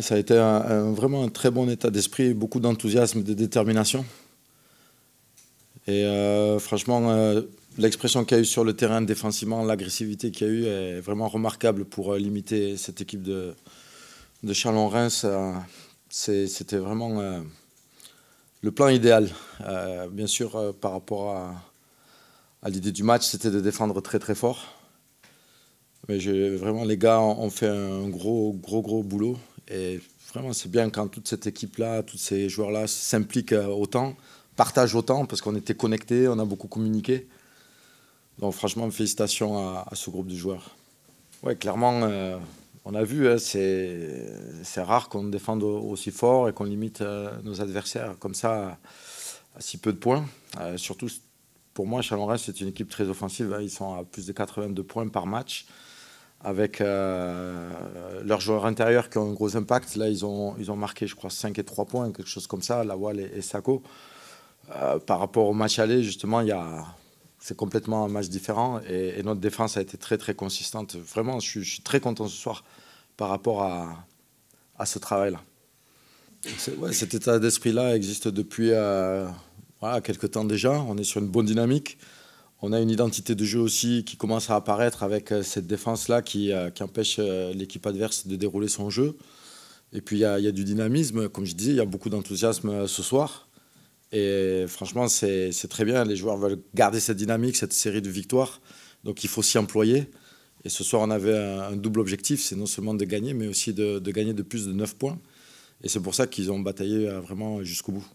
ça a été vraiment un très bon état d'esprit, beaucoup d'enthousiasme de détermination. Et euh, franchement, euh, l'expression qu'il y a eu sur le terrain défensivement, l'agressivité qu'il y a eu est vraiment remarquable pour euh, limiter cette équipe de, de Chalon-Reims. C'était vraiment le plan idéal. bien sûr, par rapport à, à l'idée du match, c'était de défendre très très fort. Mais vraiment, les gars ont fait un gros, gros, gros boulot. Et vraiment, c'est bien quand toute cette équipe-là, tous ces joueurs-là s'impliquent autant, partagent autant, parce qu'on était connectés, on a beaucoup communiqué. Donc franchement, félicitations à, ce groupe de joueurs. Oui, clairement, euh, on a vu, hein, c'est rare qu'on défende aussi fort et qu'on limite euh, nos adversaires comme ça à, si peu de points. Euh, surtout, pour moi, Chalon-Reims, c'est une équipe très offensive. Hein. ils sont à plus de 82 points par match avec euh, leurs joueurs intérieurs qui ont un gros impact. Là, ils ont, ils ont marqué, je crois, 5 et 3 points, quelque chose comme ça, Lawal et, et Sako. Euh, par rapport au match aller, justement, C'est complètement un match différent et, notre défense a été très très consistante. Vraiment, je, suis très content ce soir par rapport à, à ce travail-là. cet état d'esprit-là existe depuis euh, voilà, quelques temps déjà. On est sur une bonne dynamique. On a une identité de jeu aussi qui commence à apparaître avec euh, cette défense-là qui, euh, empêche euh, l'équipe adverse de dérouler son jeu. Et puis il y, a, du dynamisme, comme je disais, il y a beaucoup d'enthousiasme ce soir. Et franchement, c'est très bien. Les joueurs veulent garder cette dynamique, cette série de victoires. Donc il faut s'y employer. Et ce soir, on avait un, double objectif, c'est non seulement de gagner, mais aussi de, de, gagner de plus de 9 points. Et c'est pour ça qu'ils ont bataillé vraiment jusqu'au bout.